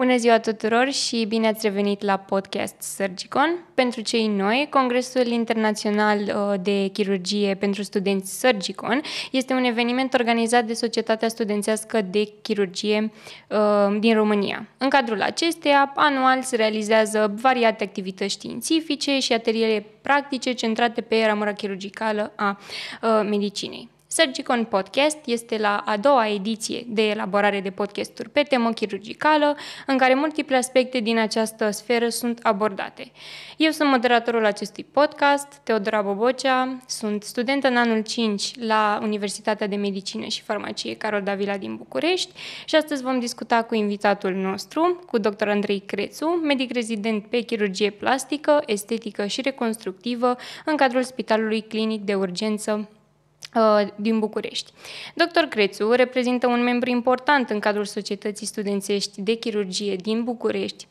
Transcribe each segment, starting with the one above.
Bună ziua tuturor și bine ați revenit la podcast Sărgicon. Pentru cei noi, Congresul Internațional uh, de Chirurgie pentru Studenți Sărgicon este un eveniment organizat de Societatea Studențească de Chirurgie uh, din România. În cadrul acesteia, anual se realizează variate activități științifice și ateliere practice centrate pe ramura chirurgicală a uh, medicinei. Surgicon Podcast este la a doua ediție de elaborare de podcasturi pe temă chirurgicală, în care multiple aspecte din această sferă sunt abordate. Eu sunt moderatorul acestui podcast, Teodora Bobocea, sunt studentă în anul 5 la Universitatea de Medicină și Farmacie Carol Davila din București și astăzi vom discuta cu invitatul nostru, cu dr. Andrei Crețu, medic rezident pe chirurgie plastică, estetică și reconstructivă în cadrul Spitalului Clinic de Urgență Uh, din București. Dr. Crețu reprezintă un membru important în cadrul Societății Studențești de Chirurgie din București,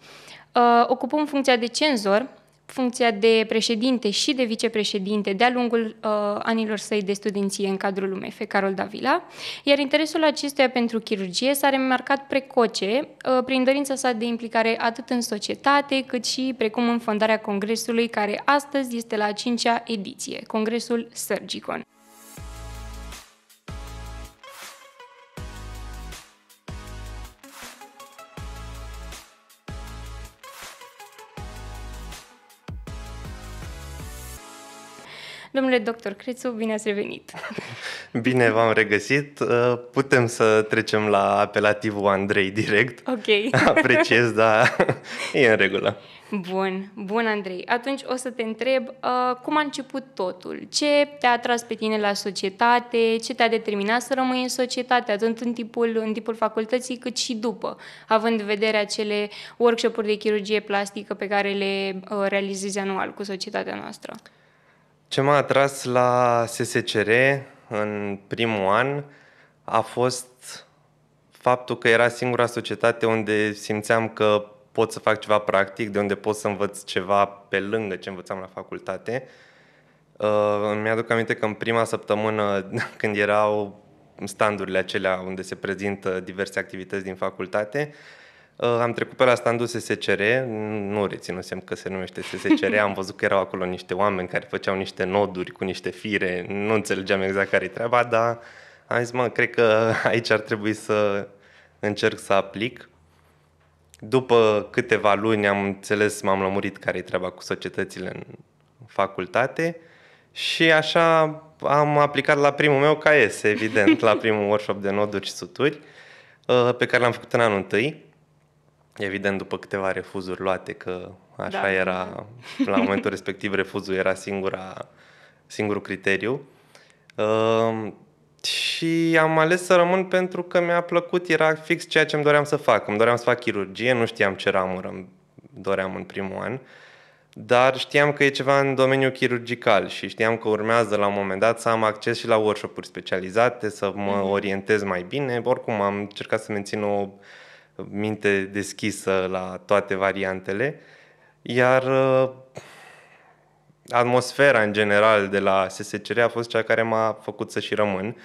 uh, ocupând funcția de cenzor, funcția de președinte și de vicepreședinte de-a lungul uh, anilor săi de studenție în cadrul UMF, Carol Davila, iar interesul acestuia pentru chirurgie s-a remarcat precoce prin dorința sa de implicare atât în societate cât și precum în fondarea congresului care astăzi este la a cincea ediție, Congresul Surgicon. Domnule doctor Crețu, bine ați revenit! Bine v-am regăsit! Uh, putem să trecem la apelativul Andrei direct. Ok. Apreciez, dar e în regulă. Bun, bun Andrei. Atunci o să te întreb uh, cum a început totul? Ce te-a atras pe tine la societate? Ce te-a determinat să rămâi în societate, atât în timpul, în timpul facultății, cât și după, având în vedere acele workshop-uri de chirurgie plastică pe care le uh, realizezi anual cu societatea noastră? Uh, ce m-a atras la SSCR în primul an a fost faptul că era singura societate unde simțeam că pot să fac ceva practic, de unde pot să învăț ceva pe lângă ce învățam la facultate. Uh, mi-aduc aminte că în prima săptămână, când erau standurile acelea unde se prezintă diverse activități din facultate, Uh, am trecut pe la standul SSCR, nu reținusem că se numește SSCR, am văzut că erau acolo niște oameni care făceau niște noduri cu niște fire, nu înțelegeam exact care-i treaba, dar am zis, mă, cred că aici ar trebui să încerc să aplic. După câteva luni am înțeles, m-am lămurit care-i treaba cu societățile în facultate și așa am aplicat la primul meu KS, evident, la primul workshop de noduri și suturi uh, pe care l-am făcut în anul întâi Evident, după câteva refuzuri luate, că așa da, era, la momentul respectiv refuzul era singura, singurul criteriu. Uh, și am ales să rămân pentru că mi-a plăcut, era fix ceea ce îmi doream să fac. Îmi doream să fac chirurgie, nu știam ce ramură îmi doream în primul an, dar știam că e ceva în domeniul chirurgical și știam că urmează la un moment dat să am acces și la workshop-uri specializate, să mă mhm. orientez mai bine. Oricum am încercat să mențin o minte deschisă la toate variantele, iar uh, atmosfera în general de la SSCR a fost cea care m-a făcut să și rămân,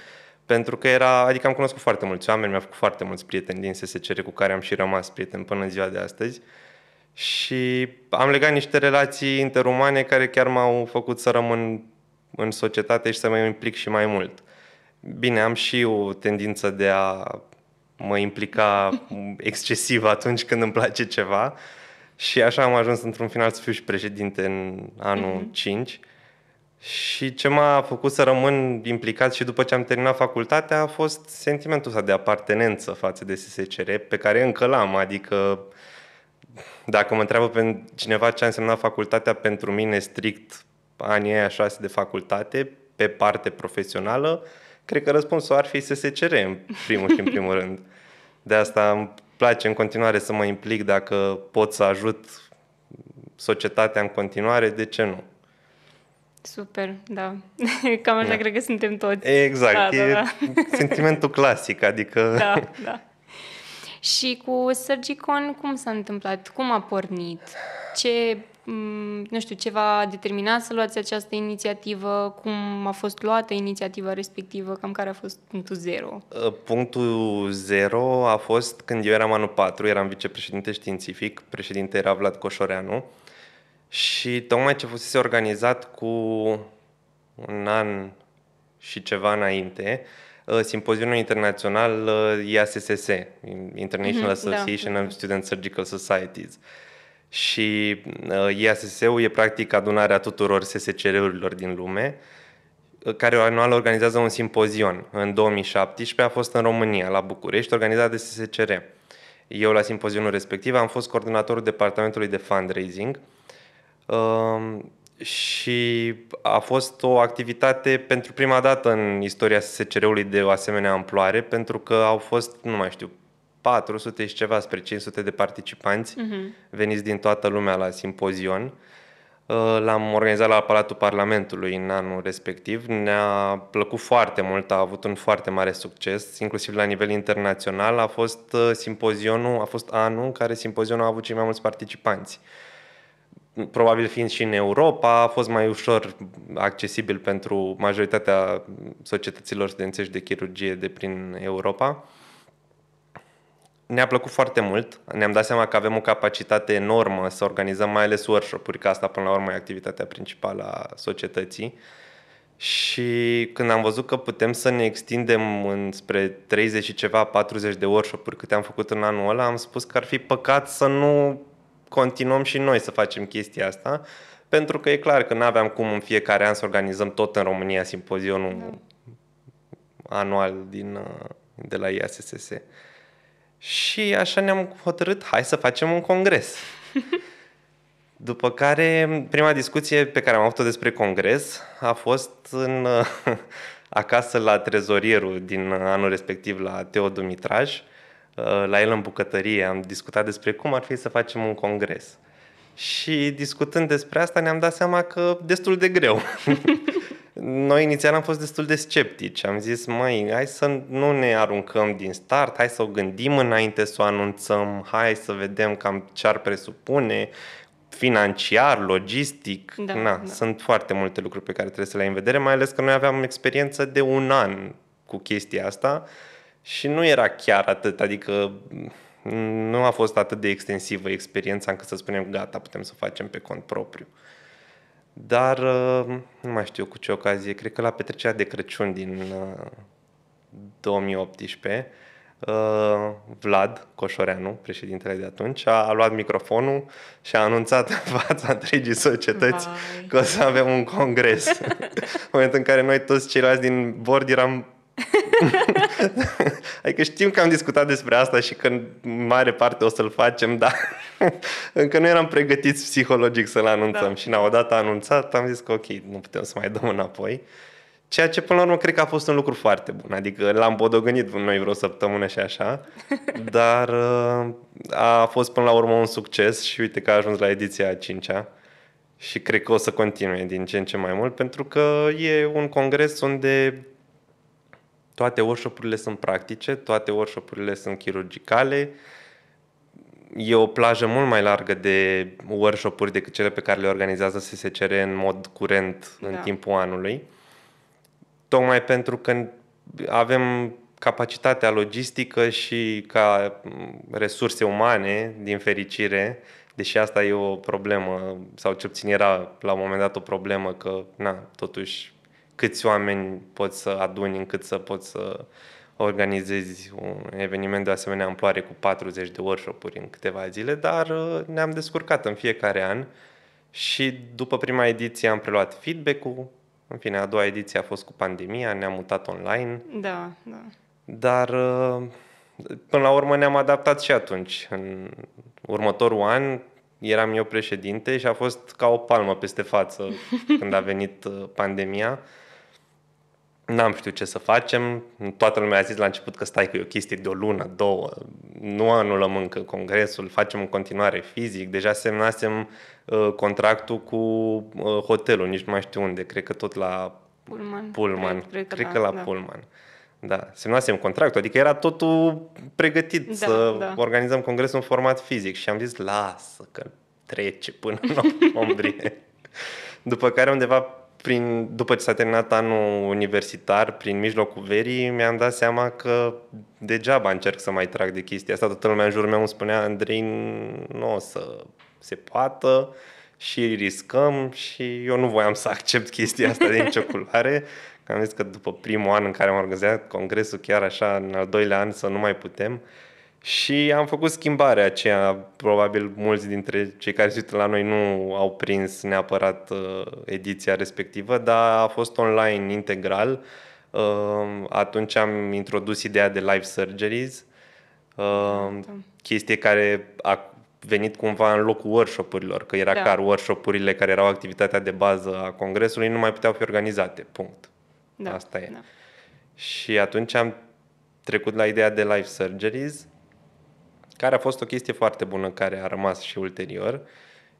pentru că era, adică am cunoscut foarte mulți oameni, mi-am făcut foarte mulți prieteni din SSCR cu care am și rămas prieteni până în ziua de astăzi și am legat niște relații interumane care chiar m-au făcut să rămân în societate și să mă implic și mai mult. Bine, am și o tendință de a mă implica excesiv atunci când îmi place ceva și așa am ajuns într-un final să fiu și președinte în anul mm-hmm. 5. Și ce m-a făcut să rămân implicat și după ce am terminat facultatea a fost sentimentul ăsta de apartenență față de SSCR, pe care încă l-am, adică dacă mă întreabă pe cineva ce a însemnat facultatea pentru mine strict anii aia șase de facultate, pe parte profesională, cred că răspunsul ar fi SSCR în primul și în primul rând. De asta îmi place în continuare să mă implic dacă pot să ajut societatea în continuare, de ce nu? Super, da. Cam așa da. cred că suntem toți. Exact, da, da e da, da. sentimentul clasic, adică... Da, da. Și cu Sergicon, cum s-a întâmplat? Cum a pornit? Ce Mm, nu știu, ce v-a determinat să luați această inițiativă, cum a fost luată inițiativa respectivă, cam care a fost punctul zero? Uh, punctul zero a fost când eu eram anul 4, eram vicepreședinte științific, președinte era Vlad Coșoreanu și tocmai ce fusese organizat cu un an și ceva înainte, uh, simpozionul internațional uh, IASSS, International mm-hmm, Association da. of Student Surgical Societies. Uh, și uh, IASS-ul e practic adunarea tuturor SSCR-urilor din lume, uh, care anual organizează un simpozion. În 2017 a fost în România, la București, organizat de SSCR. Eu la simpozionul respectiv am fost coordonatorul departamentului de fundraising um, și a fost o activitate pentru prima dată în istoria SSCR-ului de o asemenea amploare, pentru că au fost, nu mai știu, 400 și ceva spre 500 de participanți uh-huh. veniți din toată lumea la simpozion. Uh, l-am organizat la Palatul Parlamentului în anul respectiv. Ne-a plăcut foarte mult, a avut un foarte mare succes, inclusiv la nivel internațional. A fost uh, simpozionul, a fost anul în care simpozionul a avut cei mai mulți participanți. Probabil fiind și în Europa, a fost mai ușor accesibil pentru majoritatea societăților studențești de chirurgie de prin Europa ne-a plăcut foarte mult. Ne-am dat seama că avem o capacitate enormă să organizăm mai ales workshop-uri, că asta până la urmă e activitatea principală a societății. Și când am văzut că putem să ne extindem spre 30 și ceva, 40 de workshop-uri câte am făcut în anul ăla, am spus că ar fi păcat să nu continuăm și noi să facem chestia asta, pentru că e clar că nu aveam cum în fiecare an să organizăm tot în România simpozionul da. anual din, uh, de la IASSS. Și așa ne-am hotărât, hai să facem un congres. După care, prima discuție pe care am avut-o despre congres a fost în, acasă la trezorierul din anul respectiv, la Teo Dumitraj, la el în bucătărie. Am discutat despre cum ar fi să facem un congres. Și discutând despre asta ne-am dat seama că destul de greu. Noi inițial am fost destul de sceptici. Am zis, mai, hai să nu ne aruncăm din start, hai să o gândim înainte să o anunțăm, hai să vedem cam ce ar presupune financiar, logistic. Da, Na, da. Sunt foarte multe lucruri pe care trebuie să le ai în vedere, mai ales că noi aveam experiență de un an cu chestia asta și nu era chiar atât, adică nu a fost atât de extensivă experiența încât să spunem gata, putem să facem pe cont propriu. Dar uh, nu mai știu cu ce ocazie, cred că la petrecerea de Crăciun din 2018, uh, uh, Vlad Coșoreanu, președintele de atunci, a, luat microfonul și a anunțat în fața întregii societăți Vai. că o să avem un congres. în momentul în care noi toți ceilalți din bord eram adică știm că am discutat despre asta și că în mare parte o să-l facem, dar încă nu eram pregătiți psihologic să-l anunțăm. Da. Și na, odată anunțat am zis că ok, nu putem să mai dăm înapoi. Ceea ce până la urmă cred că a fost un lucru foarte bun. Adică l-am bodogănit noi vreo săptămână și așa, dar uh, a fost până la urmă un succes și uite că a ajuns la ediția a cincea și cred că o să continue din ce în ce mai mult pentru că e un congres unde toate workshop-urile sunt practice, toate workshop-urile sunt chirurgicale, e o plajă mult mai largă de workshop-uri decât cele pe care le organizează SSCR în mod curent da. în timpul anului. Tocmai pentru că avem capacitatea logistică și ca mm, resurse umane, din fericire, deși asta e o problemă, sau cel puțin era la un moment dat o problemă, că na, totuși câți oameni poți să aduni încât să poți să organizezi un eveniment de asemenea amploare cu 40 de workshop-uri în câteva zile, dar uh, ne-am descurcat în fiecare an și după prima ediție am preluat feedback-ul, în fine, a doua ediție a fost cu pandemia, ne-am mutat online. Da, da. Dar uh, până la urmă ne-am adaptat și atunci. În următorul an eram eu președinte și a fost ca o palmă peste față când a venit uh, pandemia n-am știut ce să facem. Toată lumea a zis la început că stai că e o chestie de o lună, două, nu anulăm încă congresul, facem în continuare fizic. Deja semnasem uh, contractul cu uh, hotelul, nici nu mai știu unde, cred că tot la Pullman. Pullman. Cred, cred, că, cred că la, la da. Pullman. Da, semnasem contractul, adică era totul pregătit da, să da. organizăm congresul în format fizic și am zis lasă că trece până în octombrie. După care undeva prin, după ce s-a terminat anul universitar, prin mijlocul verii, mi-am dat seama că degeaba încerc să mai trag de chestia asta. Toată lumea în jurul meu îmi spunea, Andrei, nu o să se poată și riscăm și eu nu voiam să accept chestia asta de nicio culoare. am zis că după primul an în care am organizat congresul, chiar așa, în al doilea an, să nu mai putem. Uh, și am făcut schimbarea aceea, probabil mulți dintre cei care sunt la noi nu au prins neapărat uh, ediția respectivă, dar a fost online integral. Uh, atunci am introdus ideea de live surgeries, uh, chestie care a venit cumva în locul workshop-urilor, că era da. clar workshop-urile care erau activitatea de bază a congresului nu mai puteau fi organizate, punct. Da. Asta e. Da. Și atunci am trecut la ideea de live surgeries care a fost o chestie foarte bună care a rămas și ulterior.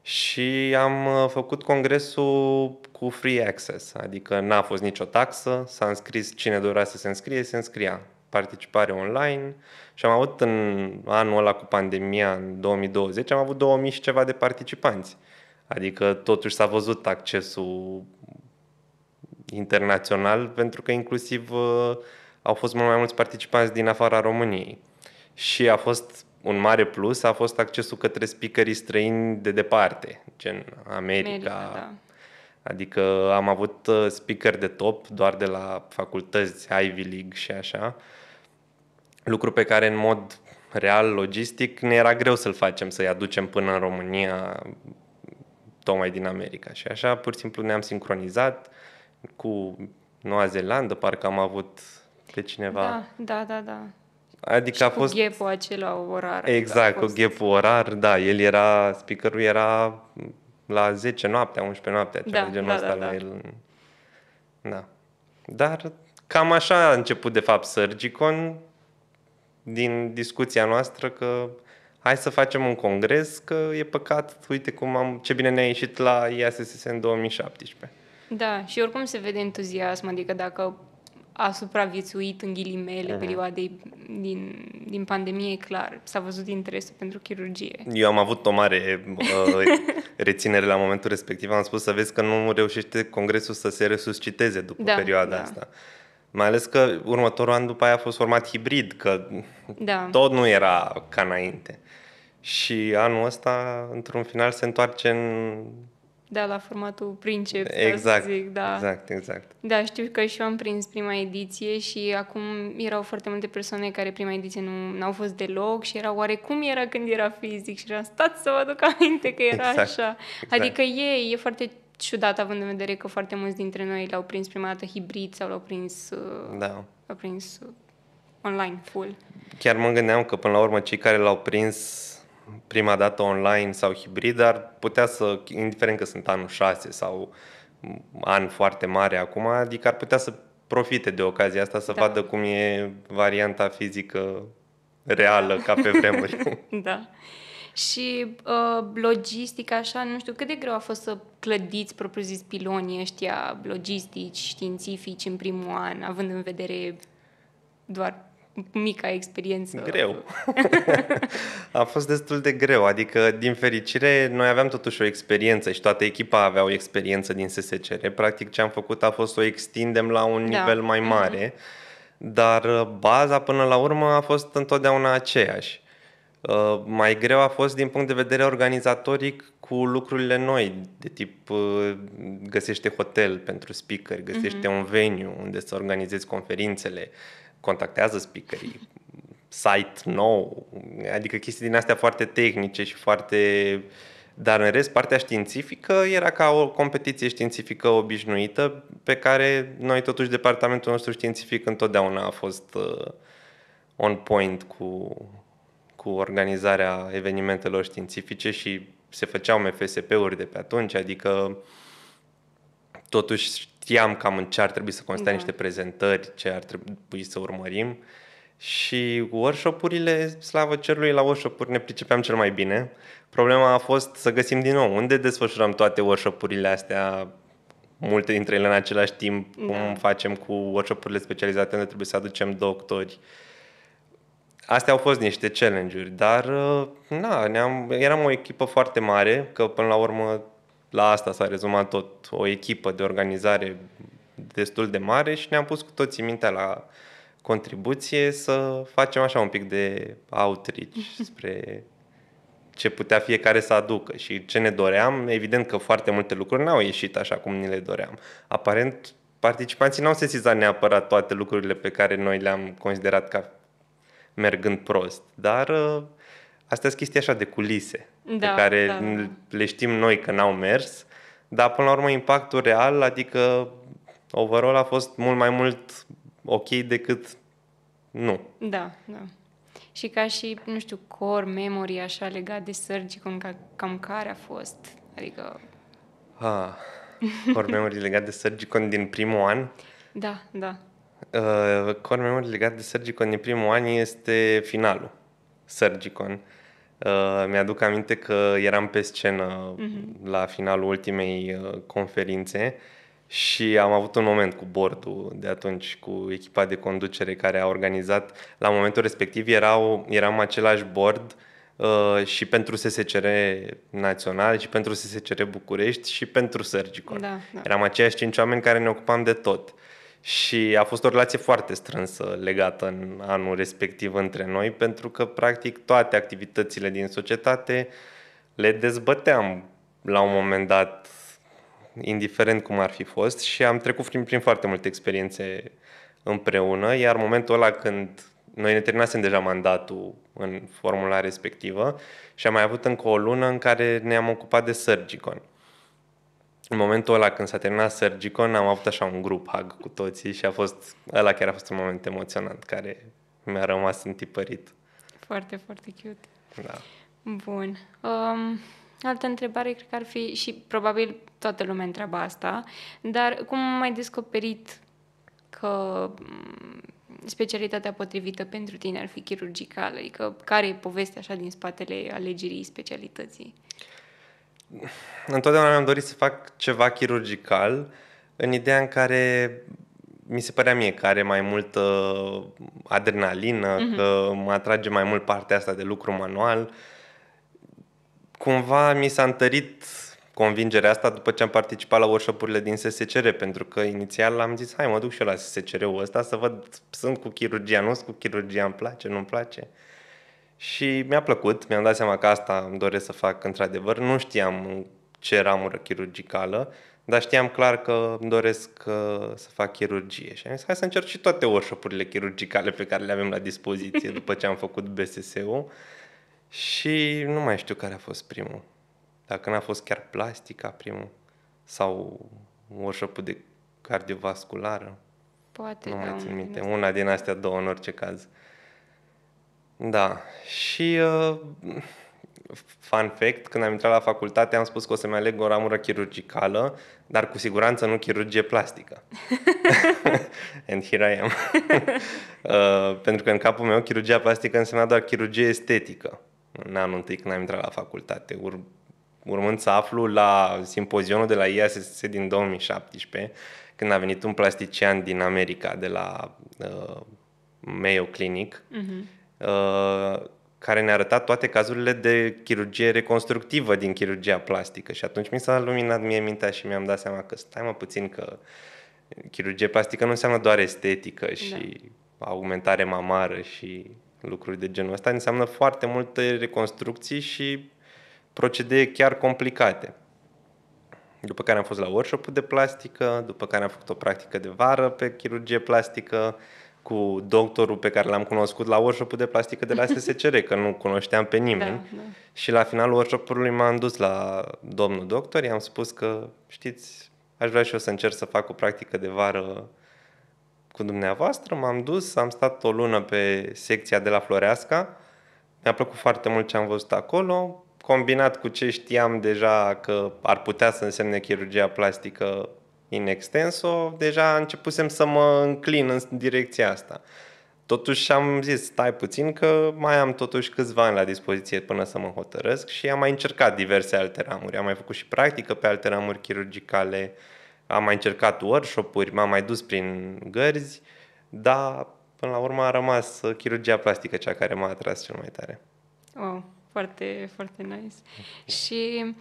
Și am uh, făcut congresul cu free access, adică n-a fost nicio taxă, s-a înscris cine dorea să se înscrie, se înscria participare online și am avut în anul ăla cu pandemia, în 2020, am avut 2000 și ceva de participanți. Adică totuși s-a văzut accesul internațional pentru că inclusiv uh, au fost mult mai mulți participanți din afara României. Și a fost un mare plus a fost accesul către speakerii străini de departe, gen America. America da. Adică am avut uh, speaker de top doar de la facultăți, Ivy League și așa, lucru pe care în mod real, logistic, ne era greu să-l facem, să-i aducem până în România, tocmai din America. Și așa, pur și simplu, ne-am sincronizat cu Noua Zeelandă, parcă am avut pe cineva. Da, da, da, da. Adică și a fost... cu ghepul acela orar. Da, exact, cu ghepul orar, da, el era, speakerul era la 10 noaptea, 11 noaptea, ceva da, genul da, ăsta da, la da. el. Da. Dar cam așa a început de fapt Sărgicon din discuția noastră că hai să facem un congres că e păcat, uite cum am, ce bine ne-a ieșit la IASSS în 2017. Da, și oricum se vede entuziasm, adică dacă a supraviețuit în ghilimele uh-huh. perioadei din, din pandemie, e clar. S-a văzut interesul pentru chirurgie. Eu am avut o mare uh, reținere la momentul respectiv. Am spus să vezi că nu reușește Congresul să se resusciteze după da, perioada da. asta. Mai ales că următorul an după aia a fost format hibrid, că da. tot nu era ca înainte. Și anul ăsta, într-un final, se întoarce în da, la formatul Princeps, exact, să zic, da. Exact, exact. Da, știu că și eu am prins prima ediție și acum erau foarte multe persoane care prima ediție nu au fost deloc și era oarecum era când era fizic și era stat să vă aduc aminte că era exact, așa. Exact. Adică e, e foarte ciudat având în vedere că foarte mulți dintre noi l-au prins prima dată hibrid sau l-au prins, uh, da. l-au prins online full. Chiar mă gândeam că până la urmă cei care l-au prins prima dată online sau hibrid, dar putea să, indiferent că sunt anul 6 sau an foarte mare acum, adică ar putea să profite de ocazia asta să da. vadă cum e varianta fizică reală ca pe vremuri. da. Și uh, logistica, așa, nu știu cât de greu a fost să clădiți, propriu-zis, pilonii ăștia logistici, științifici, în primul an, având în vedere doar mica experiență. Greu. a fost destul de greu, adică din fericire noi aveam totuși o experiență și toată echipa avea o experiență din SSCR. Practic ce am făcut a fost să o extindem la un da. nivel mai mhm. mare, dar uh, baza până la urmă a fost întotdeauna aceeași. Uh, mai greu a fost din punct de vedere organizatoric cu lucrurile noi, de tip uh, găsește hotel pentru speaker, găsește mm-hmm. un venue unde să organizezi conferințele, contactează speakerii, site nou, adică chestii din astea foarte tehnice și foarte... Dar în rest, partea științifică era ca o competiție științifică obișnuită pe care noi totuși departamentul nostru științific întotdeauna a fost uh, on point cu, cu organizarea evenimentelor științifice și se făceau MFSP-uri de pe atunci, adică totuși știam cam în ce ar trebui să constea da. niște prezentări, ce ar trebui să urmărim și workshop-urile, slavă cerului, la workshop-uri ne pricepeam cel mai bine. Problema a fost să găsim din nou unde desfășurăm toate workshop-urile astea, multe dintre ele în același timp, da. cum facem cu workshop-urile specializate unde trebuie să aducem doctori. Astea au fost niște challenge-uri, dar uh, na, ne-am, eram o echipă foarte mare, că până la urmă la asta s-a rezumat tot. O echipă de organizare destul de mare și ne-am pus cu toții mintea la contribuție să facem așa un pic de outreach spre ce putea fiecare să aducă și ce ne doream. Evident că foarte multe lucruri n-au ieșit așa cum ni le doream. Aparent, participanții n-au sesizat neapărat toate lucrurile pe care noi le-am considerat ca mergând prost, dar ă, astea sunt chestii așa de culise da, pe care da. le știm noi că n-au mers, dar până la urmă impactul real, adică overall a fost mult mai mult ok decât nu. Da, da. Și ca și, nu știu, core memory așa legat de cum ca, cam care a fost? Adică... Ah, core memory legat de Surgicon din primul an? Da, da. Uh, core memory legat de Sergicon din primul an este finalul Sergicon. Uh, Uh, mi-aduc aminte că eram pe scenă mhm. la finalul ultimei uh, conferințe și am avut un moment cu bordul de atunci, cu echipa de conducere care a organizat. La momentul respectiv erau, eram același bord uh, și pentru SSCR Național, și pentru SSCR București, și pentru Sergicon. Da, da. Eram aceiași cinci oameni care ne ocupam de tot. Uh, și a fost o relație foarte strânsă legată în anul respectiv între noi, pentru că practic toate activitățile din societate le dezbăteam la un moment dat, indiferent cum ar fi fost, și am trecut prin, prin foarte multe experiențe împreună, iar momentul ăla când noi ne terminasem deja mandatul în formula respectivă și am mai avut încă o lună în care ne-am ocupat de Surgicon în momentul ăla când s-a terminat Sergicon, am avut așa un grup hug cu toții și a fost, ăla chiar a fost un moment emoționant care mi-a rămas întipărit. Foarte, foarte cute. Da. Bun. Um, altă întrebare cred că ar fi, și probabil toată lumea întreabă asta, dar cum am mai descoperit că mm, specialitatea potrivită pentru tine ar fi chirurgicală? Adică care e povestea așa din spatele alegerii specialității? Uh, întotdeauna mi-am dorit să fac ceva chirurgical în ideea în care mi se părea mie că are mai multă uh, adrenalină, mm-hmm. că mă atrage mai mult partea asta de lucru manual. Cumva mi s-a întărit convingerea asta după ce am participat la workshop-urile din SSCR, pentru că inițial am zis, hai mă duc și eu la SSCR-ul ăsta să văd, sunt cu chirurgia, nu sunt cu chirurgia, îmi place, nu-mi place. Uh, și mi-a plăcut, mi-am dat seama că asta îmi doresc să fac într-adevăr. Nu știam ce ramură chirurgicală, dar știam clar că îmi doresc uh, să fac chirurgie. Și am zis, hai să încerc și toate workshop-urile chirurgicale pe care le avem la dispoziție după ce am făcut BSS-ul. Și nu mai știu care a fost primul. Dacă n-a fost chiar plastica primul sau workshop de cardiovasculară. Poate, nu mai da, țin minte. Una din astea două, în orice caz. Da. Și uh, fun fact, când am intrat la facultate am spus că o să-mi aleg o ramură chirurgicală, dar cu siguranță nu chirurgie plastică. And here I am. uh, pentru că în capul meu chirurgia plastică însemna doar chirurgie estetică. În anul întâi când am intrat la facultate, ur- urmând să aflu la simpozionul de la IASS din 2017, când a venit un plastician din America, de la uh, Mayo Clinic, uh-huh Uh, care ne arăta toate cazurile de chirurgie reconstructivă din chirurgia plastică și atunci mi s-a luminat mie mintea și mi-am dat seama că stai mă puțin că chirurgie plastică nu înseamnă doar estetică da. și da. augmentare mamară și lucruri de genul ăsta, înseamnă foarte multe reconstrucții și procedee chiar complicate. După care am fost la workshop de plastică, după care am făcut o practică de vară pe chirurgie plastică, cu doctorul pe care l-am cunoscut la workshop de plastică de la SSCR, că nu cunoșteam pe nimeni. Da, da. Și la finalul workshop-ului m-am dus la domnul doctor, i-am spus că, știți, aș vrea și eu să încerc să fac o practică de vară cu dumneavoastră. M-am dus, am stat o lună pe secția de la Floreasca, mi-a plăcut foarte mult ce am văzut acolo, combinat cu ce știam deja că ar putea să însemne chirurgia plastică in extenso, deja începusem să mă înclin în direcția asta. Totuși am zis, stai puțin că mai am totuși câțiva ani la dispoziție până să mă hotărăsc și am mai încercat diverse alte ramuri. Am mai făcut și practică pe alte ramuri chirurgicale, am mai încercat workshop-uri, m-am mai dus prin gărzi, dar până la urmă a rămas chirurgia plastică cea care m-a atras cel mai tare. Wow, foarte, foarte nice. și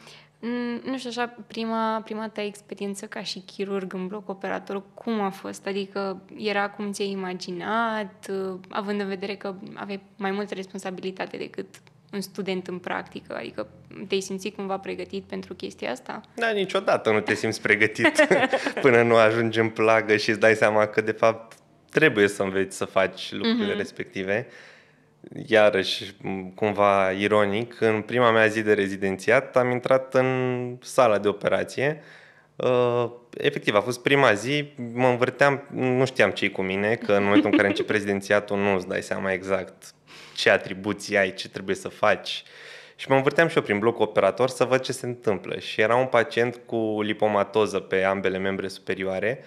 Mm, nu știu așa, prima, prima ta experiență ca și chirurg în bloc operator, cum a fost? Adică era cum ți-ai imaginat, uh, având în vedere că aveai mai multă responsabilitate decât un student în practică? Adică te-ai simțit cumva pregătit pentru chestia asta? Da, niciodată nu te simți pregătit până nu ajungi în plagă și îți dai seama că de fapt trebuie să înveți să faci lucrurile mm-hmm. respective iarăși cumva ironic, în prima mea zi de rezidențiat am intrat în sala de operație. Uh, efectiv, a fost prima zi, mă învârteam, nu știam ce cu mine, că în momentul în care începi rezidențiatul nu îți dai seama exact ce atribuții ai, ce trebuie să faci. Și mă învârteam și eu prin blocul operator să văd ce se întâmplă. Și era un pacient cu lipomatoză pe ambele membre superioare, uh,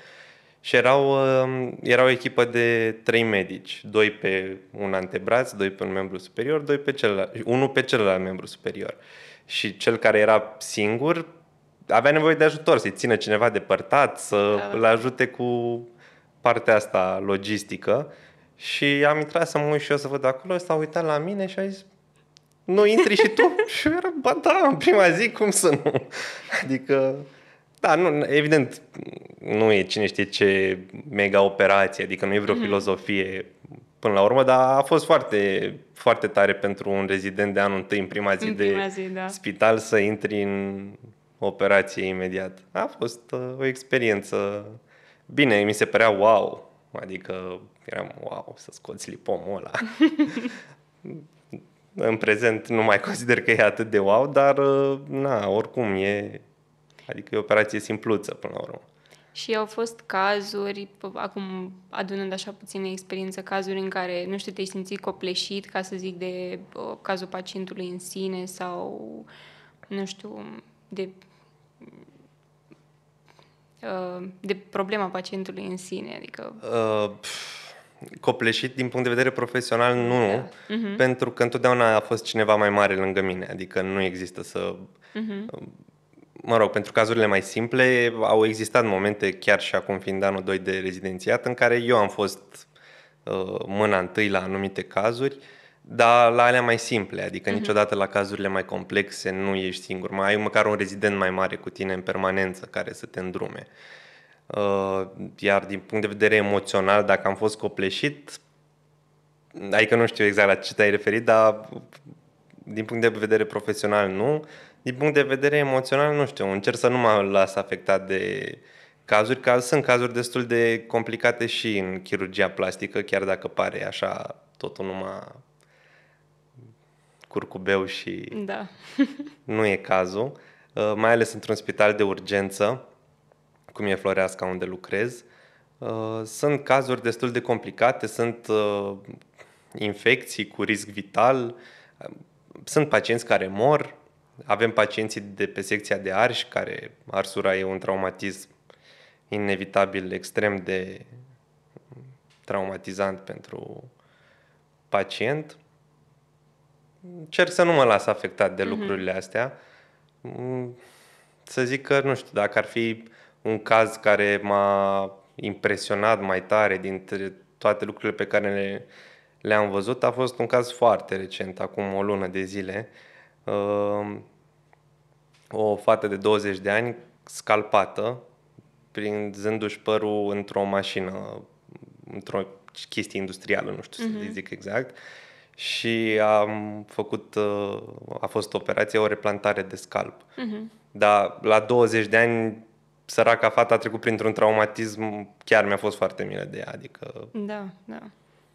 și erau, um, era o echipă de trei medici, doi pe un antebraț, doi pe un membru superior, doi pe celălalt, unul pe celălalt membru superior. Și cel care era singur avea nevoie de ajutor, să-i țină cineva depărtat, să-l da. ajute cu partea asta logistică. Și am intrat să mă uit și eu să văd acolo, s-a uitat la mine și a zis, nu intri și tu? și eu era, ba da, în prima zi, cum să nu? Adică da, nu, evident, nu e cine știe ce mega operație, adică nu e vreo mm-hmm. filozofie până la urmă, dar a fost foarte, foarte tare pentru un rezident de anul întâi în prima zi în prima de zi, da. spital să intri în operație imediat. A fost uh, o experiență bine, mi se părea wow, adică eram wow să scoți lipomul ăla. în prezent nu mai consider că e atât de wow, dar uh, na, oricum e Adică e o operație simpluță până la urmă. Și au fost cazuri, acum adunând așa puțină experiență, cazuri în care, nu știu, te-ai simțit copleșit, ca să zic, de uh, cazul pacientului în sine sau, nu știu, de uh, de problema pacientului în sine, adică... Uh, pf, copleșit din punct de vedere profesional, nu, da. uh-huh. Mhm. pentru că întotdeauna a fost cineva mai mare lângă mine, adică nu există să uh-huh mă rog, pentru cazurile mai simple, au existat momente, chiar și acum fiind anul 2 de rezidențiat, în care eu am fost uh, mâna întâi la anumite cazuri, dar la alea mai simple, adică uh-huh. niciodată la cazurile mai complexe nu ești singur, mai ai măcar un rezident mai mare cu tine în permanență care să te îndrume. Uh, iar din punct de vedere emoțional, dacă am fost copleșit, adică nu știu exact la ce te-ai referit, dar din punct de vedere profesional nu, uh, din punct de vedere emoțional, nu știu, încerc să nu mă las afectat de cazuri, că sunt cazuri destul de complicate și în chirurgia plastică, chiar dacă pare așa totul numai curcubeu și da. nu e cazul. Uh, mai ales într-un spital de urgență, cum e Floreasca unde lucrez, uh, sunt cazuri destul de complicate, sunt uh, infecții cu risc vital, sunt pacienți care mor, avem pacienții de pe secția de arș care arsura e un traumatism inevitabil extrem de traumatizant pentru pacient. Cer să nu mă las afectat de mhm. lucrurile astea. Mm, să zic că, nu știu, dacă ar fi un caz care m-a impresionat mai tare dintre toate lucrurile pe care le, le-am văzut, a fost un caz foarte recent, acum o lună de zile, uh, Ehm, o fată de 20 de ani scalpată, prinzându-și părul într-o mașină, într-o chestie industrială, nu știu mm-hmm. să mhm. zic exact. Și am făcut, uh, a fost o operație, o replantare de scalp. Uh-huh. Dar la 20 de ani, săraca fata a trecut printr-un traumatism, chiar mi-a fost foarte milă de ea, adică... Da, da.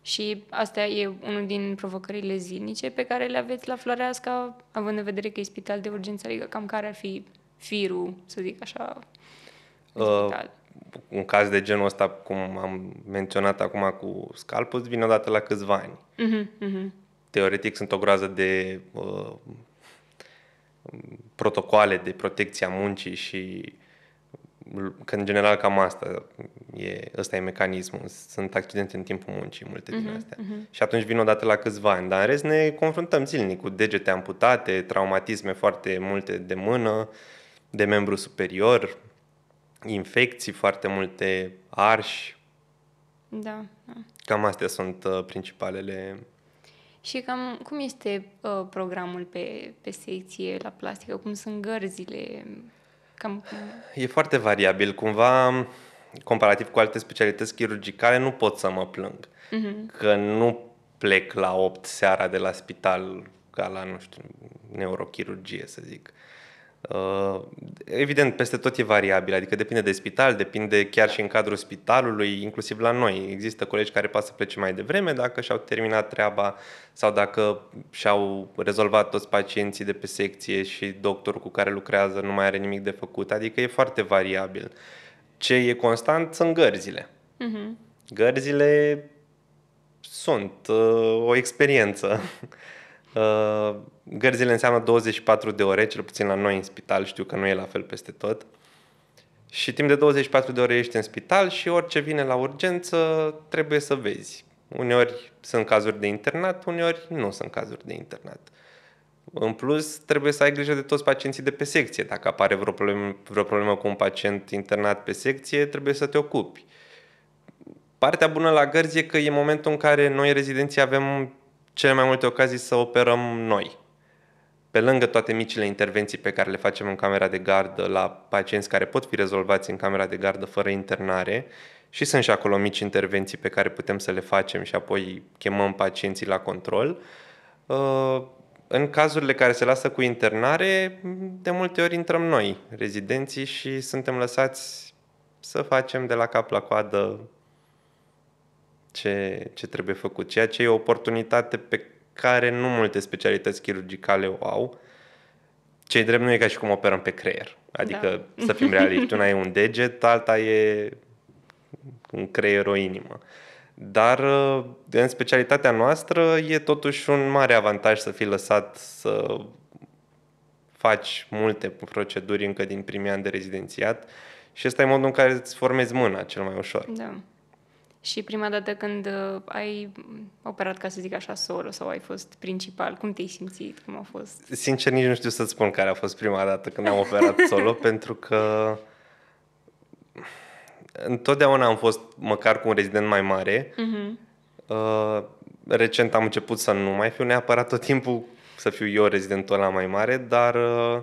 Și asta e unul din provocările zilnice pe care le aveți la Floreasca, având în vedere că e spital de urgență, adică cam care ar fi firul, să zic așa, uh, Un caz de genul ăsta, cum am menționat acum cu scalpul, vine odată la câțiva ani. Uh-huh, uh-huh. Teoretic sunt o groază de uh, protocoale de protecție a muncii și că în general cam asta e, ăsta e mecanismul. Sunt accidente în timpul muncii, multe din uh-huh, astea. Uh-huh. Și atunci vin odată la câțiva ani, dar în rest ne confruntăm zilnic cu degete amputate, traumatisme foarte multe de mână, de membru superior, infecții foarte multe, arși. Da, da. Cam astea sunt uh, principalele și cam cum este uh, programul pe, pe secție la plastică? Cum sunt gărzile? Cam... E foarte variabil. Cumva, comparativ cu alte specialități chirurgicale, nu pot să mă plâng. Mm-hmm. Că nu plec la 8 seara de la spital ca la, nu știu, neurochirurgie, să zic. Uh, Uh, evident, peste tot e variabil, adică depinde de spital, depinde chiar și în cadrul spitalului, inclusiv la noi. Există colegi care pot să plece mai devreme dacă și-au terminat treaba sau dacă și-au rezolvat toți pacienții de pe secție și doctorul cu care lucrează nu mai are nimic de făcut, adică e foarte variabil. Ce e constant sunt gărzile. Uh-huh. Gărzile sunt uh, o experiență. Uh, gărzile înseamnă 24 de ore, cel puțin la noi în spital, știu că nu e la fel peste tot. Și timp de 24 de ore ești în spital și orice vine la urgență trebuie să vezi. Uneori sunt cazuri de internat, uneori nu sunt cazuri de internat. În plus, trebuie să ai grijă de toți pacienții de pe secție. Dacă apare vreo problemă, vreo problemă cu un pacient internat pe secție, trebuie să te ocupi. Partea bună la gărzi e că e momentul în care noi rezidenții avem cele mai multe ocazii să operăm noi. Pe lângă toate micile intervenții pe care le facem în camera de gardă la pacienți care pot fi rezolvați în camera de gardă fără internare, și sunt și acolo mici intervenții pe care putem să le facem și apoi chemăm pacienții la control. Uh, în cazurile care se lasă cu internare, de multe ori intrăm noi, rezidenții, și suntem lăsați să facem de la cap la coadă ce, ce trebuie făcut, ceea ce e o oportunitate pe care nu multe specialități chirurgicale o au. Cei drept nu e ca și cum operăm pe creier. Adică, da. să fim realiști, una e un deget, alta e un creier, o inimă. Dar uh, în specialitatea noastră e totuși un mare avantaj să fii lăsat să faci multe proceduri încă din primii ani de rezidențiat și ăsta e modul în care îți formezi mâna cel mai ușor. Da. Și prima dată când uh, ai operat, ca să zic așa, solo sau ai fost principal, cum te-ai simțit? Cum a fost? Sincer, nici nu știu să spun care a fost prima dată când am operat solo, pentru că întotdeauna am fost măcar cu un rezident mai mare. Uh-huh. Uh, recent am început să nu mai fiu neapărat tot timpul să fiu eu rezidentul la mai mare, dar uh,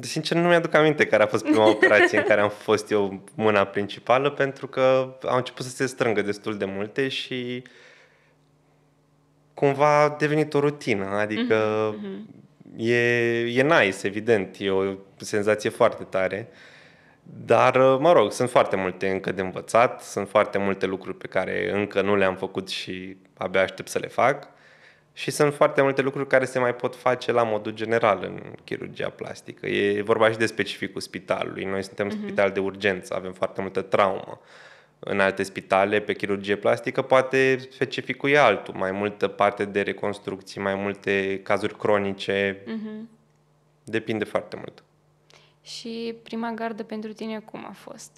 Sincer, nu mi-aduc aminte care a fost prima operație în care am fost eu mâna principală, pentru că au început să se strângă destul de multe și cumva a devenit o rutină. Adică mm-hmm. e, e nice, evident, e o senzație foarte tare. Dar, uh, mă rog, sunt foarte multe încă de învățat, sunt foarte multe lucruri pe care încă nu le-am făcut și abia aștept să le fac. Și sunt foarte multe lucruri care se mai pot face la modul general în chirurgia plastică. E vorba și de specificul spitalului. Noi suntem uh-huh. spital de urgență, avem foarte multă traumă. În alte spitale, pe chirurgie plastică, poate specificul e altul. Mai multă parte de reconstrucții, mai multe cazuri cronice. Uh-huh. Depinde foarte mult. Și prima gardă pentru tine cum a fost?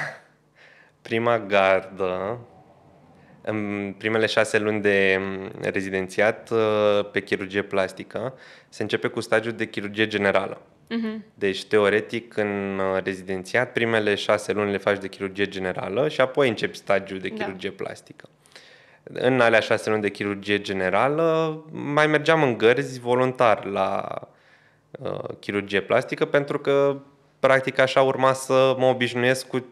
prima gardă în primele șase luni de mm, rezidențiat uh, pe chirurgie plastică, se începe cu stagiul de chirurgie generală. Mhm. Deci, teoretic, în uh, rezidențiat, primele șase luni le faci de chirurgie generală și apoi începi stagiul de da. chirurgie da. plastică. În alea șase luni de chirurgie generală, mai mergeam în gărzi voluntar la uh, chirurgie plastică pentru că, practic, așa urma să mă obișnuiesc cu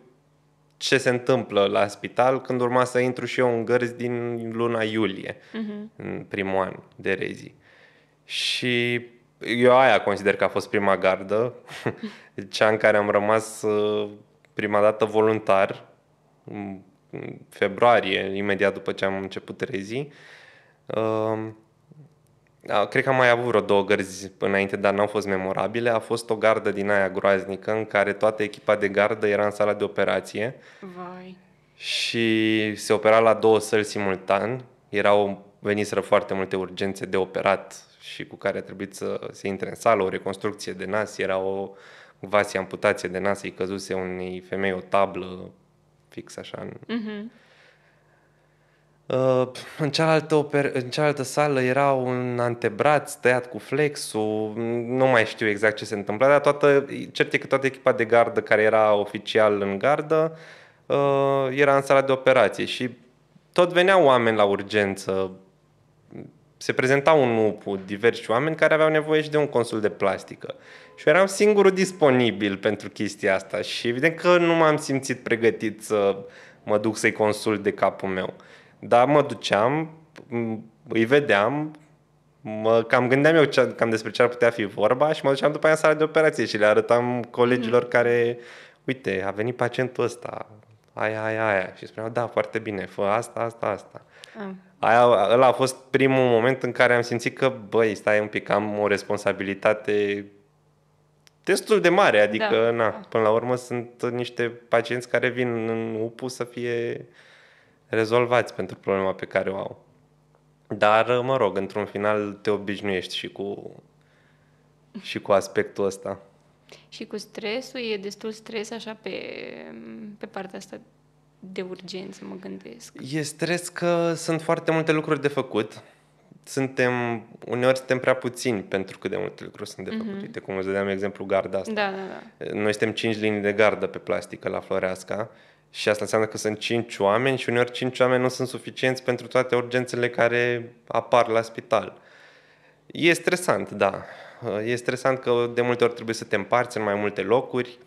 ce se întâmplă la spital când urma să intru și eu în gărzi din luna iulie, uh-huh. în primul an de rezi. Și eu aia consider că a fost prima gardă, cea în care am rămas uh, prima dată voluntar, în februarie, imediat după ce am început rezi. Um, da, cred că am mai avut vreo două gărzi înainte, dar n-au fost memorabile. A fost o gardă din aia groaznică în care toată echipa de gardă era în sala de operație. Vai. Și se opera la două săli simultan. Erau veniseră foarte multe urgențe de operat și cu care a trebuit să se intre în sală, o reconstrucție de nas, era o vasie amputație de nas, îi căzuse unei femei o tablă fix așa în, uh în cealaltă, oper- în cealaltă sală era un antebraț tăiat cu flexul, nu mai știu exact ce se întâmpla, dar toată, cert e că toată echipa de gardă care era oficial în gardă uh, era în sala de operație și tot veneau oameni la urgență. Se prezentau un UPU, diversi oameni care aveau nevoie și de un consul de plastică. Și eram singurul disponibil pentru chestia asta și evident că nu m-am simțit pregătit să mă duc să-i consult de capul meu. Dar mă duceam, îi vedeam, mă cam gândeam eu ce, cam despre ce ar putea fi vorba și mă duceam după aia în sala de operație și le arătam colegilor mm. care, uite, a venit pacientul ăsta, aia, aia, aia. Și spuneau, da, foarte bine, fă asta, asta, asta. Mm. Aia, ăla a fost primul moment în care am simțit că, băi, stai un pic, am o responsabilitate destul de mare, da. adică, da. na, ah. până la urmă sunt niște pacienți care vin în UPU să fie rezolvați pentru problema pe care o au. Dar, mă rog, într-un final te obișnuiești și cu, și cu aspectul ăsta. Și cu stresul, e destul stres așa pe, pe partea asta de urgență, mă gândesc. E stres că sunt foarte multe lucruri de făcut. Suntem, uneori suntem prea puțini pentru cât de multe lucruri sunt de făcut. Mm-hmm. Uite, cum îți dădeam exemplu garda asta. Da, da, da. Noi suntem cinci linii de gardă pe plastică la Floreasca și asta înseamnă că sunt cinci oameni și uneori cinci oameni nu sunt suficienți pentru toate urgențele care apar la spital. E stresant, da. E stresant că de multe ori trebuie să te împarți în mai multe locuri.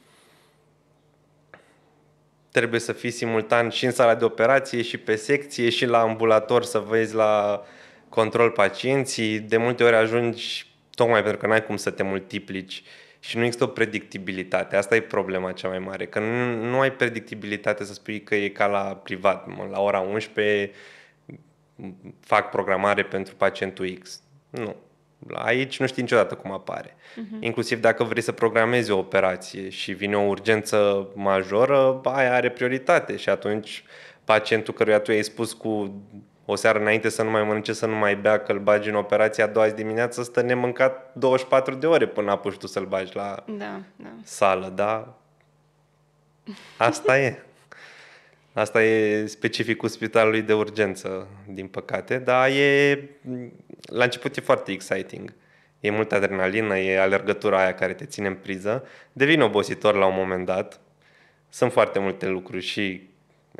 Trebuie să fii simultan și în sala de operație, și pe secție, și la ambulator să vezi la control pacienții. De multe ori ajungi tocmai pentru că n-ai cum să te multiplici uh, și nu există o predictibilitate. Asta e problema cea mai mare, că nu, nu ai predictibilitate să spui că e ca la privat. la ora 11 fac programare pentru pacientul X. Nu. Aici nu știi niciodată cum apare. Uh-huh. Inclusiv dacă vrei să programezi o operație și vine o urgență majoră, aia are prioritate și atunci pacientul căruia tu ai spus cu o seară înainte să nu mai mănânce, să nu mai bea, că îl bagi în operația a doua zi dimineață, stă nemâncat 24 de ore până apuci tu să-l bagi la da, da. sală, da? Asta e. Asta e specificul spitalului de urgență, din păcate, dar e, la început e foarte exciting. E multă adrenalină, e alergătura aia care te ține în priză, devine obositor la un moment dat. Sunt foarte multe lucruri și,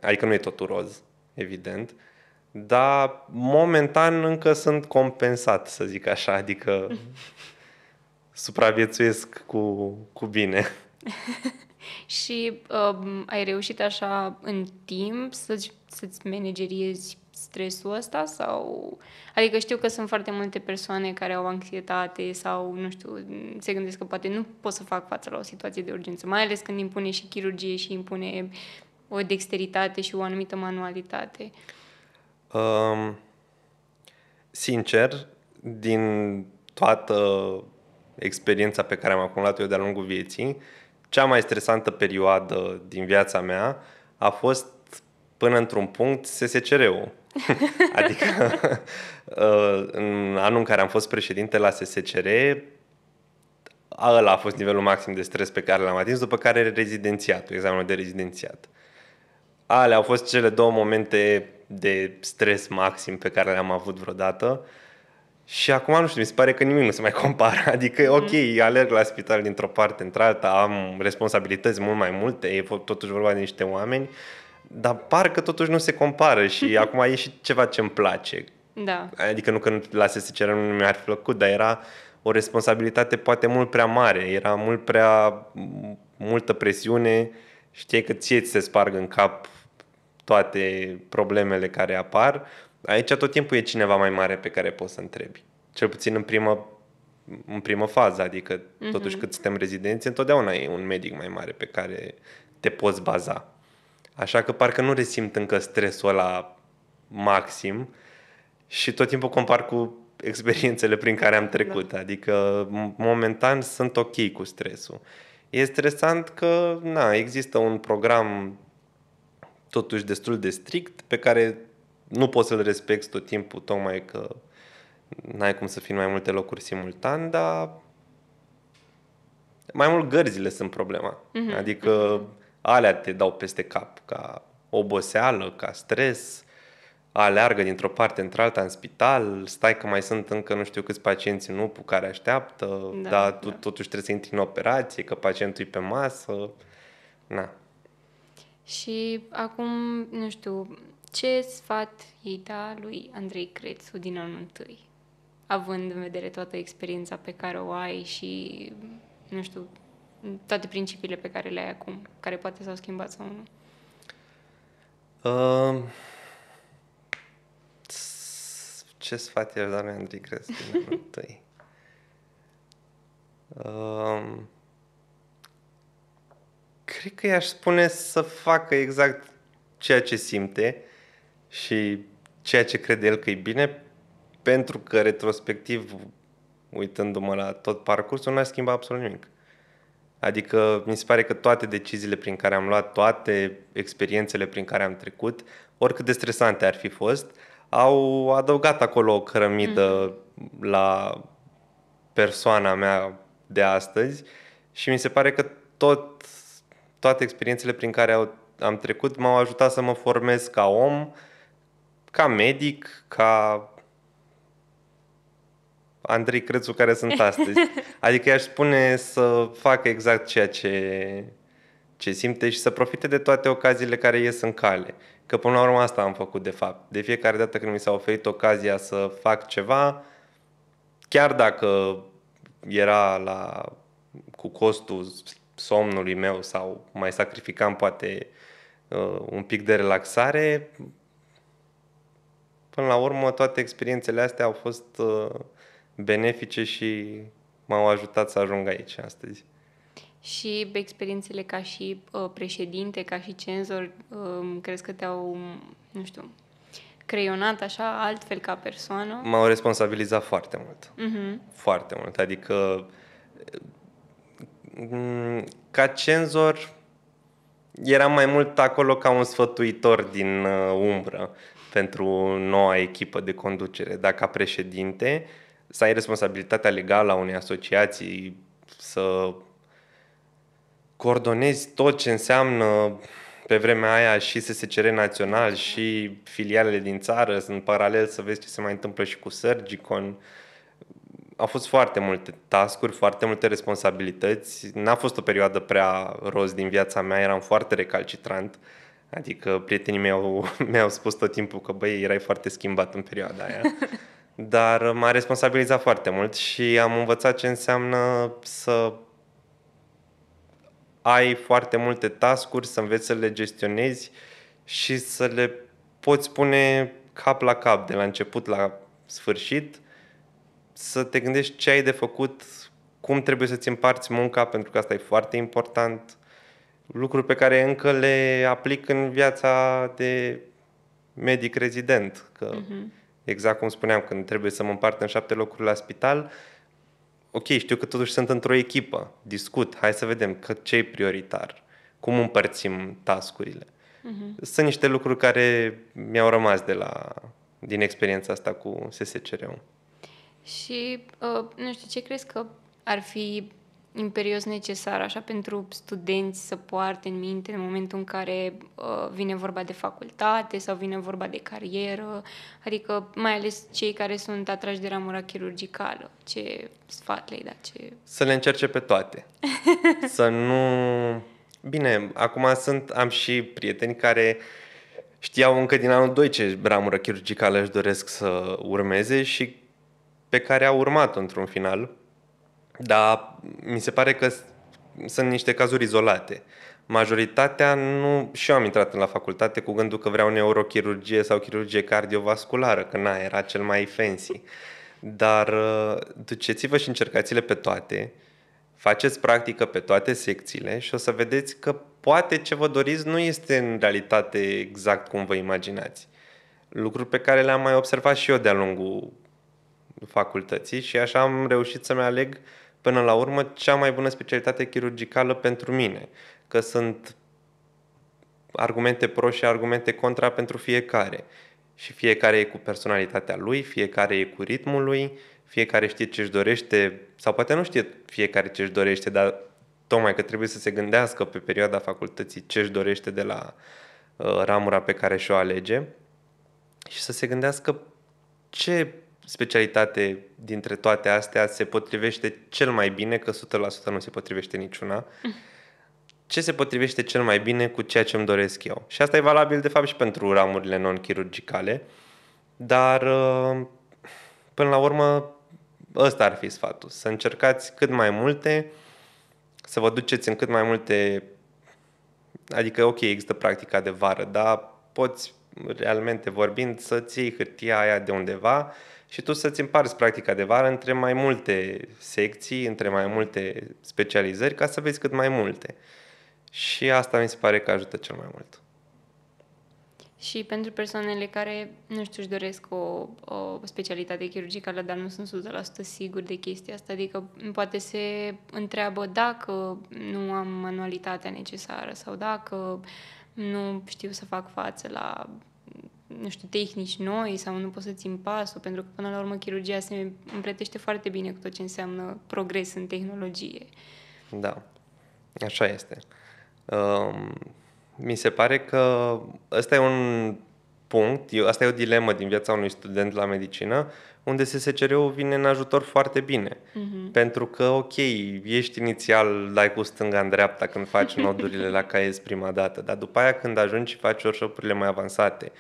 adică nu e totul roz, evident, uh, dar momentan încă sunt compensat, să zic așa, adică supraviețuiesc cu, cu bine. Și um, ai reușit așa în timp să-ți, să-ți manageriezi stresul ăsta? sau Adică știu că sunt foarte multe persoane care au anxietate sau, nu știu, se gândesc că poate nu pot să fac față la o situație de urgență, mai ales când impune și chirurgie și impune o dexteritate și o anumită manualitate sincer, din toată experiența pe care am acumulat eu de-a lungul vieții, cea mai stresantă perioadă din viața mea a fost până într-un punct SSCR-ul. adică ă, în anul în care am fost președinte la SSCR, ăla a fost nivelul maxim de stres pe care l-am atins, după care rezidențiatul, examenul de rezidențiat. Ale au fost cele două momente de stres maxim pe care le-am avut vreodată. Și acum, nu știu, mi se pare că nimic nu se mai compara Adică, mhm. ok, alerg la spital dintr-o parte într-alta, am responsabilități mult mai multe, e totuși vorba de niște oameni, dar parcă totuși nu se compară și acum e și ceva ce îmi place. Da. Adică nu că la SSCR nu mi-ar fi plăcut, dar era o responsabilitate poate mult prea mare, era mult prea multă presiune, știi că ție ți se sparg în cap toate problemele care apar, aici tot timpul e cineva mai mare pe care poți să întrebi. Cel puțin în primă, în primă fază, adică mm-hmm. totuși cât suntem rezidenți, întotdeauna e un medic mai mare pe care te poți baza. Așa că parcă nu resimt încă stresul la maxim și tot timpul compar cu experiențele prin care am trecut. Da. Adică momentan sunt ok cu stresul. E stresant că na, există un program totuși destul de strict, pe care nu poți să-l respecti tot timpul, tocmai că n-ai cum să fii în mai multe locuri simultan, dar mai mult gărzile sunt problema. Mm-hmm. Adică alea te dau peste cap, ca oboseală, ca stres, aleargă dintr-o parte într-alta în spital, stai că mai sunt încă nu știu câți pacienți în UPU care așteaptă, da, dar tu da. totuși trebuie să intri în operație, că pacientul e pe masă. Na, și acum, nu știu, ce sfat îi da lui Andrei Crețu din anul întâi? Având în vedere toată experiența pe care o ai și, nu știu, toate principiile pe care le ai acum, care poate s-au schimbat sau nu. Uh, ce sfat i-aș da lui Andrei Crețu din anul întâi? Um, cred că i-aș spune să facă exact ceea ce simte și ceea ce crede el că e bine, pentru că retrospectiv, uitându-mă la tot parcursul, nu a schimbat absolut nimic. Adică mi se pare că toate deciziile prin care am luat, toate experiențele prin care am trecut, oricât de stresante ar fi fost, au adăugat acolo o cărămidă mm-hmm. la persoana mea de astăzi și mi se pare că tot toate experiențele prin care au, am trecut m-au ajutat să mă formez ca om, ca medic, ca Andrei Crețu care sunt astăzi. Adică i-aș spune să facă exact ceea ce, ce simte și să profite de toate ocaziile care ies în cale. Că până la urmă asta am făcut de fapt. De fiecare dată când mi s-a oferit ocazia să fac ceva, chiar dacă era la, cu costul somnului meu sau mai sacrificam poate uh, un pic de relaxare, până la urmă toate experiențele astea au fost uh, benefice și m-au ajutat să ajung aici astăzi. Și experiențele ca și uh, președinte, ca și cenzor, uh, crezi că te-au, nu știu, creionat așa altfel ca persoană? M-au responsabilizat foarte mult. Uh-huh. Foarte mult. Adică Mm, ca cenzor eram mai mult acolo ca un sfătuitor din uh, umbră pentru noua echipă de conducere. Dacă ca președinte să ai responsabilitatea legală a unei asociații, să coordonezi tot ce înseamnă pe vremea aia și SSCR Național și filialele din țară, în paralel să vezi ce se mai întâmplă și cu Sergicon, uh, au fost foarte multe tascuri, foarte multe responsabilități. N-a fost o perioadă prea roz din viața mea, eram foarte recalcitrant. Adică prietenii mei au, mi-au spus tot timpul că, băi, erai foarte schimbat în perioada aia. Dar m-a responsabilizat foarte mult și am învățat ce înseamnă să ai foarte multe tascuri, să înveți să le gestionezi și să le poți pune cap la cap, de la început la sfârșit, să te gândești ce ai de făcut, cum trebuie să-ți împarți munca, pentru că asta e foarte important, lucruri pe care încă le aplic în viața de medic rezident, că uh-huh. exact cum spuneam, când trebuie să mă împart în șapte locuri la spital, ok, știu că totuși sunt într-o echipă, discut, hai să vedem că ce e prioritar, cum împărțim tascurile. Uh-huh. Sunt niște lucruri care mi-au rămas de la, din experiența asta cu SSCR-ul. Și, uh, nu știu, ce crezi că ar fi imperios necesar așa pentru studenți să poarte în minte în momentul în care uh, vine vorba de facultate sau vine vorba de carieră, adică mai ales cei care sunt atrași de ramura chirurgicală, ce sfat le-ai da? Ce... Să le încerce pe toate. să nu... Bine, acum sunt, am și prieteni care știau încă din anul 2 ce ramură chirurgicală își doresc să urmeze și pe care a urmat într-un final, dar mi se pare că sunt niște cazuri izolate. Majoritatea nu... Și eu am intrat la facultate cu gândul că vreau neurochirurgie sau chirurgie cardiovasculară, că na, era cel mai fancy. Dar uh, duceți-vă și încercați-le pe toate, faceți practică pe toate secțiile și o să vedeți că poate ce vă doriți nu este în realitate exact cum vă imaginați. Lucruri pe care le-am mai observat și eu de-a lungul facultății și așa am reușit să-mi aleg până la urmă cea mai bună specialitate chirurgicală pentru mine. Că sunt argumente pro și argumente contra pentru fiecare. Și fiecare e cu personalitatea lui, fiecare e cu ritmul lui, fiecare știe ce-și dorește, sau poate nu știe fiecare ce-și dorește, dar tocmai că trebuie să se gândească pe perioada facultății ce-și dorește de la uh, ramura pe care și-o alege și să se gândească ce specialitate dintre toate astea se potrivește cel mai bine, că 100% nu se potrivește niciuna, ce se potrivește cel mai bine cu ceea ce îmi doresc eu. Și asta e valabil, de fapt, și pentru ramurile non-chirurgicale, dar uh, până la urmă ăsta ar fi sfatul, să încercați cât mai multe, să vă duceți în cât mai multe, adică ok, există practica de vară, dar poți realmente vorbind, să-ți iei hârtia aia de undeva și tu să-ți împarți practica de vară între mai multe secții, între mai multe specializări, ca să vezi cât mai multe. Și asta mi se pare că ajută cel mai mult. Și pentru persoanele care, nu știu, își doresc o, o specialitate chirurgicală, dar nu sunt 100% sigur de chestia asta, adică poate se întreabă dacă nu am manualitatea necesară sau dacă nu știu să fac față la nu știu, tehnici noi sau nu poți să țin pasul, pentru că până la urmă chirurgia se împletește foarte bine cu tot ce înseamnă progres în tehnologie. Da, așa este. Um, mi se pare că ăsta e un punct, asta e o dilemă din viața unui student la medicină, unde SSCR-ul vine în ajutor foarte bine. Mm-hmm. Pentru că, ok, ești inițial, dai cu stânga în dreapta când faci nodurile la caiez prima dată, dar după aia când ajungi și faci workshop mai avansate,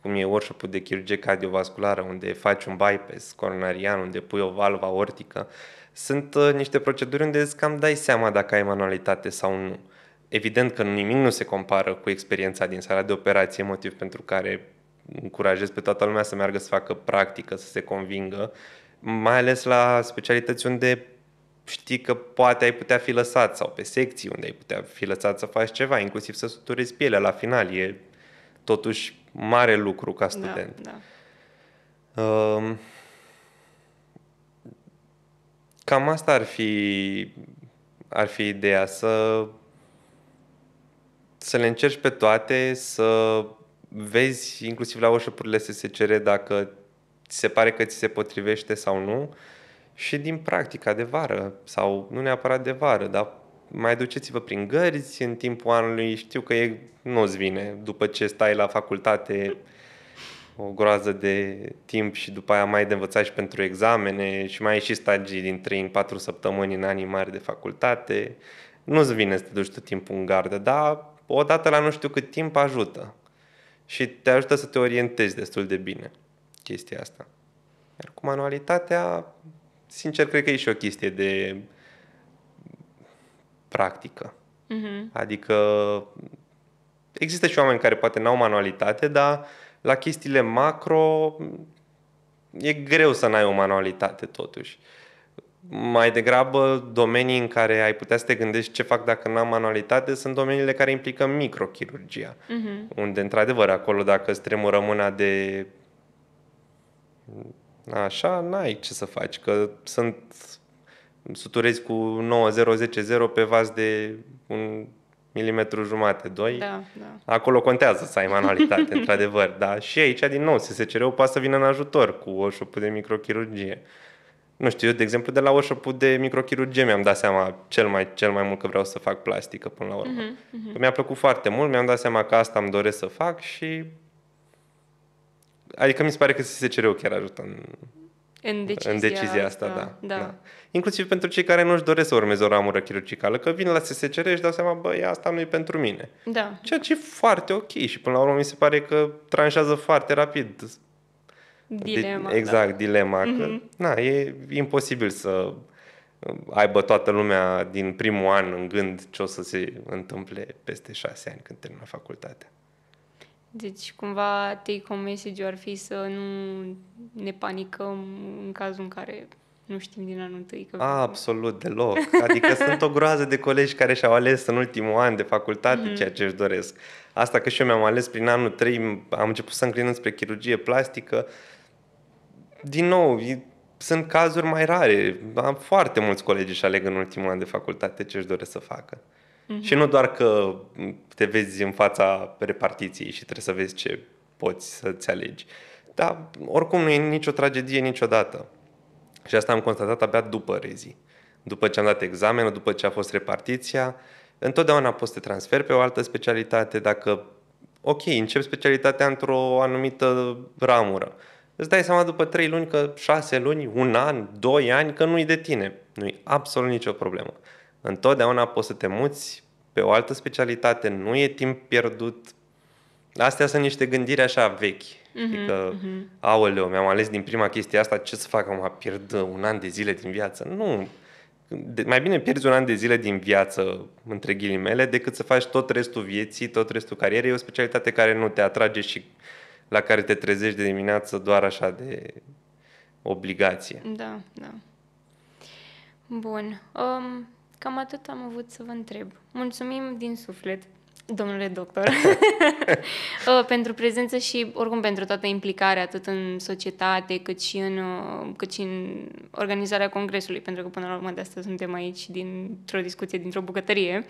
cum e workshop de chirurgie cardiovasculară, unde faci un bypass coronarian, unde pui o valvă aortică, sunt uh, niște proceduri unde îți cam dai seama dacă ai manualitate sau nu. Evident că nimic nu se compară cu experiența din sala de operație, motiv pentru care încurajez pe toată lumea să meargă să facă practică, să se convingă, mai ales la specialități unde știi că poate ai putea fi lăsat sau pe secții unde ai putea fi lăsat să faci ceva, inclusiv să suturezi pielea la final, e totuși mare lucru ca student. Da, da. Ehm, cam asta ar fi, ar fi ideea, să, să le încerci pe toate, să vezi inclusiv la workshop-urile SSCR dacă ți se pare că ți se potrivește sau nu și din practica de vară sau nu neapărat de vară, dar mai duceți-vă prin gărzi în timpul anului, știu că e, nu-ți vine după ce stai la facultate o groază de timp și după aia mai de învățat și pentru examene și mai ai și stagii din 3 în 4 săptămâni în anii mari de facultate. Nu-ți vine să te duci tot timpul în gardă, dar odată la nu știu cât timp ajută și te ajută să te orientezi destul de bine chestia asta. Iar cu manualitatea, sincer, cred că e și o chestie de practică. Uh-huh. Adică există și oameni care poate n-au manualitate, dar la chestiile macro e greu să n-ai o manualitate totuși. Mai degrabă, domenii în care ai putea să te gândești ce fac dacă n-am manualitate sunt domeniile care implică microchirurgia, uh-huh. unde, într-adevăr, acolo dacă îți tremură mâna de așa, n-ai ce să faci, că sunt suturezi cu 9-0-10-0 pe vas de un milimetru jumate, 2. Da, da. Acolo contează să ai manualitate, într-adevăr. da și aici, din nou, se cere poate să vină în ajutor cu o șopă de microchirurgie. Nu știu, eu, de exemplu, de la o workshop de microchirurgie mi-am dat seama cel mai, cel mai mult că vreau să fac plastică până la urmă. Uh-huh, uh-huh. mi-a plăcut foarte mult, mi-am dat seama că asta îmi doresc să fac și... Adică mi se pare că cere o chiar ajută în, în decizia, în decizia asta, asta da, da. da. Inclusiv pentru cei care nu-și doresc să urmeze o ramură chirurgicală, că vin la SSCR și dau seama, băi, asta nu e pentru mine. Da. Ceea ce e foarte ok și până la urmă mi se pare că tranșează foarte rapid. Dilema. De, da. exact, da. dilema. Mm-hmm. Că, mhm. na, e imposibil să uh, aibă toată lumea din primul an în gând ce o să se întâmple peste șase ani când termină facultatea. Deci, cumva, take-home message ar fi să nu ne panicăm în cazul în care nu știm din anul întâi. Că A, absolut, deloc. Adică sunt o groază de colegi care și-au ales în ultimul an de facultate mm-hmm. ceea ce își doresc. Asta că și eu mi-am ales prin anul 3, am început să înclin spre chirurgie plastică. Din nou, sunt cazuri mai rare. Am foarte mulți colegi și aleg în ultimul an de facultate ce își doresc să facă. Mm-hmm. Și nu doar că te vezi în fața repartiției și trebuie să vezi ce poți să-ți alegi. Dar oricum nu e nicio tragedie niciodată. Și asta am constatat abia după rezii. După ce am dat examenul, după ce a fost repartiția, întotdeauna poți să te transferi pe o altă specialitate dacă, ok, încep specialitatea într-o anumită ramură. Îți dai seama după 3 luni că 6 luni, un an, 2 ani, că nu-i de tine. Nu-i absolut nicio problemă. Întotdeauna poți să te muți pe o altă specialitate, nu e timp pierdut. Astea sunt niște gândiri așa vechi. Mm-hmm, adică, mm-hmm. aoleu, mi-am ales din prima chestie asta, ce să fac, mă pierd un an de zile din viață. Nu, de, mai bine pierzi un an de zile din viață, între ghilimele, decât să faci tot restul vieții, tot restul carierei, o specialitate care nu te atrage și la care te trezești de dimineață doar așa de obligație. Da, da. Bun. Um, Cam atât am avut să vă întreb. Mulțumim din suflet, domnule doctor, uh, pentru prezență și oricum pentru toată implicarea atât în societate cât și în, uh, cât și în organizarea congresului, pentru că până la urmă de asta suntem aici dintr-o discuție, dintr-o bucătărie.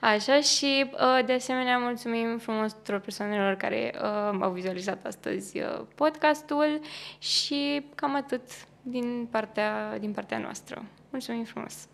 Așa și uh, de asemenea mulțumim frumos tuturor persoanelor care au vizualizat astăzi podcastul și cam atât din partea, din partea noastră. Mulțumim frumos!